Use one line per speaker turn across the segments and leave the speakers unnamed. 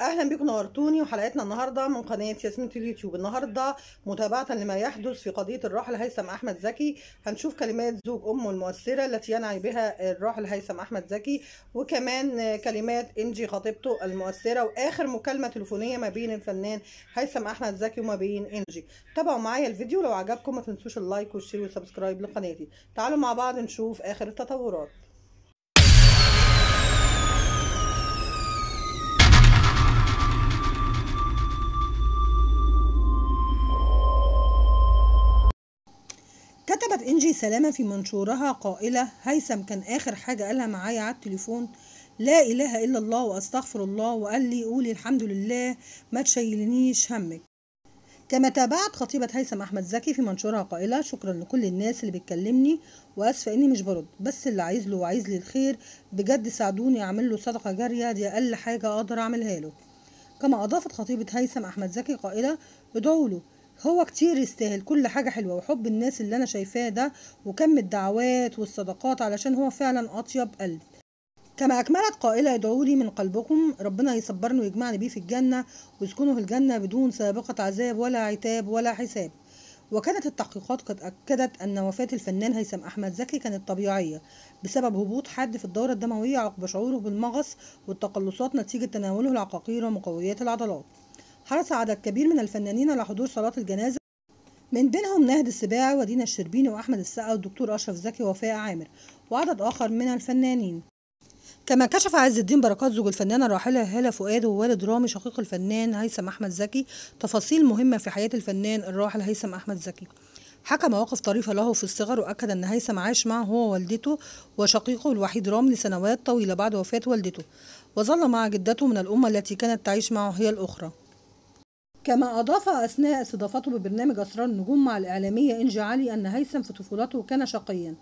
اهلا بكم نورتوني وحلقتنا النهارده من قناه ياسمين اليوتيوب النهارده متابعه لما يحدث في قضيه الراحل هيثم احمد زكي هنشوف كلمات زوج امه المؤثره التي ينعي بها الراحل هيثم احمد زكي وكمان كلمات انجي خطيبته المؤثره واخر مكالمه تليفونيه ما بين الفنان هيثم احمد زكي وما بين انجي تابعوا معايا الفيديو لو عجبكم ما تنسوش اللايك والشير والسبسكرايب لقناتي تعالوا مع بعض نشوف اخر التطورات كتبت إنجي سلامة في منشورها قائلة هيثم كان آخر حاجة قالها معايا على التليفون لا إله إلا الله وأستغفر الله وقال لي قولي الحمد لله ما تشيلنيش همك كما تابعت خطيبة هيثم أحمد زكي في منشورها قائلة شكرا لكل الناس اللي بتكلمني وأسفة إني مش برد بس اللي عايز له وعايز لي الخير بجد ساعدوني أعمل له صدقة جارية دي أقل حاجة أقدر أعملها له كما أضافت خطيبة هيثم أحمد زكي قائلة ادعوا له هو كتير يستاهل كل حاجة حلوة وحب الناس اللي أنا شايفاه ده وكم الدعوات والصدقات علشان هو فعلا أطيب قلب كما أكملت قائلة ادعوا لي من قلبكم ربنا يصبرني ويجمعني بيه في الجنة ويسكنه الجنة بدون سابقة عذاب ولا عتاب ولا حساب وكانت التحقيقات قد أكدت أن وفاة الفنان هيثم أحمد زكي كانت طبيعية بسبب هبوط حد في الدورة الدموية عقب شعوره بالمغص والتقلصات نتيجة تناوله العقاقير ومقويات العضلات حرص عدد كبير من الفنانين على حضور صلاة الجنازة من بينهم نهد السباع ودينا الشربيني وأحمد السقا والدكتور أشرف زكي ووفاء عامر وعدد آخر من الفنانين كما كشف عز الدين بركات زوج الفنانة الراحلة هالة فؤاد ووالد رامي شقيق الفنان هيثم أحمد زكي تفاصيل مهمة في حياة الفنان الراحل هيثم أحمد زكي حكى مواقف طريفة له في الصغر وأكد أن هيثم عاش معه هو والدته وشقيقه الوحيد رامي لسنوات طويلة بعد وفاة والدته وظل مع جدته من الأمة التي كانت تعيش معه هي الأخرى كما أضاف أثناء استضافته ببرنامج أسرار النجوم مع الإعلامية إنجي علي أن هيثم في طفولته كان شقيا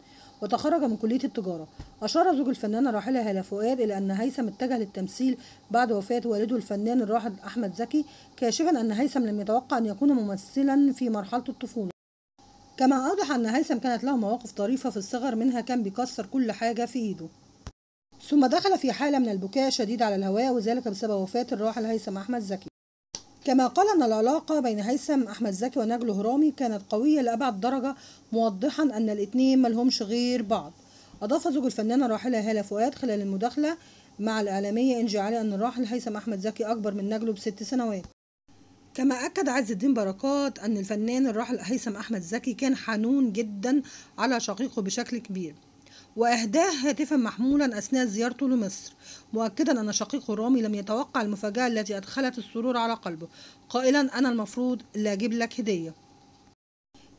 وتخرج من كلية التجارة أشار زوج الفنانة راحلة هالة فؤاد إلى أن هيثم اتجه للتمثيل بعد وفاة والده الفنان الراحل أحمد زكي كاشفا أن هيثم لم يتوقع أن يكون ممثلا في مرحلة الطفولة كما أوضح أن هيثم كانت له مواقف طريفة في الصغر منها كان بيكسر كل حاجة في إيده ثم دخل في حالة من البكاء الشديد على الهواء وذلك بسبب وفاة الراحل هيثم أحمد زكي كما قال أن العلاقة بين هيثم أحمد زكي ونجل هرامي كانت قوية لأبعد درجة موضحا أن الاتنين ملهمش غير بعض أضاف زوج الفنانة راحلة هالة فؤاد خلال المداخلة مع الإعلامية إنجي علي أن الراحل هيثم أحمد زكي أكبر من نجله بست سنوات كما أكد عز الدين بركات أن الفنان الراحل هيثم أحمد زكي كان حنون جدا على شقيقه بشكل كبير وإهداه هاتفا محمولا أثناء زيارته لمصر مؤكدا أن شقيقه رامي لم يتوقع المفاجأة التي أدخلت السرور على قلبه قائلا أنا المفروض لا أجيب لك هدية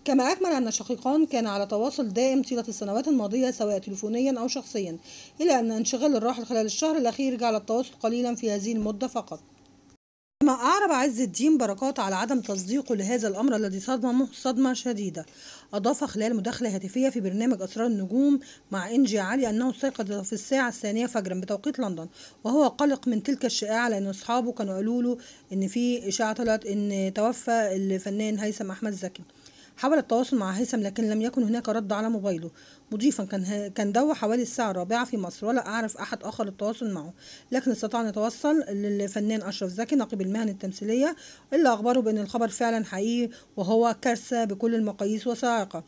كما أكمل أن الشقيقان كان على تواصل دائم طيلة السنوات الماضية سواء تلفونيا أو شخصيا إلا أن انشغال الراحل خلال الشهر الأخير جعل التواصل قليلا في هذه المدة فقط ما أعرب عز الدين بركات على عدم تصديقه لهذا الأمر الذي صدمه صدمة شديدة أضاف خلال مداخلة هاتفية في برنامج أسرار النجوم مع إنجي علي أنه استيقظ في الساعة الثانية فجرا بتوقيت لندن وهو قلق من تلك الشائعة لأن أصحابه كانوا قالوا له إن في إشاعة طلعت إن توفى الفنان هيثم أحمد زكي حاول التواصل مع هيثم لكن لم يكن هناك رد على موبايله مضيفا كان كان دو حوالي الساعة الرابعة في مصر ولا أعرف أحد آخر للتواصل معه لكن استطاع أن يتوصل للفنان أشرف زكي نقيب المهن التمثيلية اللي أخبره بأن الخبر فعلا حقيقي وهو كارثة بكل المقاييس وصاعقة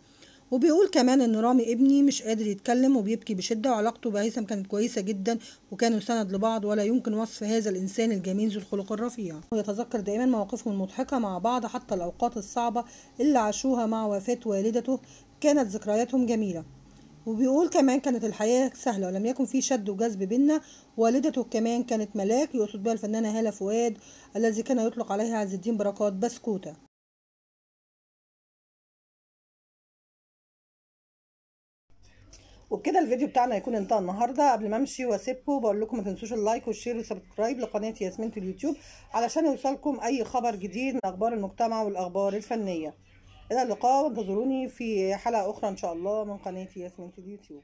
وبيقول كمان ان رامي ابني مش قادر يتكلم وبيبكي بشده وعلاقته بهيثم كانت كويسه جدا وكانوا سند لبعض ولا يمكن وصف هذا الانسان الجميل ذو الخلق الرفيع ويتذكر دائما مواقفهم المضحكه مع بعض حتى الاوقات الصعبه اللي عاشوها مع وفاه والدته كانت ذكرياتهم جميله وبيقول كمان كانت الحياة سهلة ولم يكن في شد وجذب بينا والدته كمان كانت ملاك يقصد بها الفنانة هالة فؤاد الذي كان يطلق عليها عز الدين بركات بسكوتة وبكده الفيديو بتاعنا هيكون انتهى النهارده قبل ما امشي واسيبكم بقول لكم ما تنسوش اللايك والشير والسبسكرايب لقناه ياسمين في اليوتيوب علشان يوصلكم اي خبر جديد من اخبار المجتمع والاخبار الفنيه الى اللقاء وانتظروني في حلقه اخرى ان شاء الله من قناه ياسمين في اليوتيوب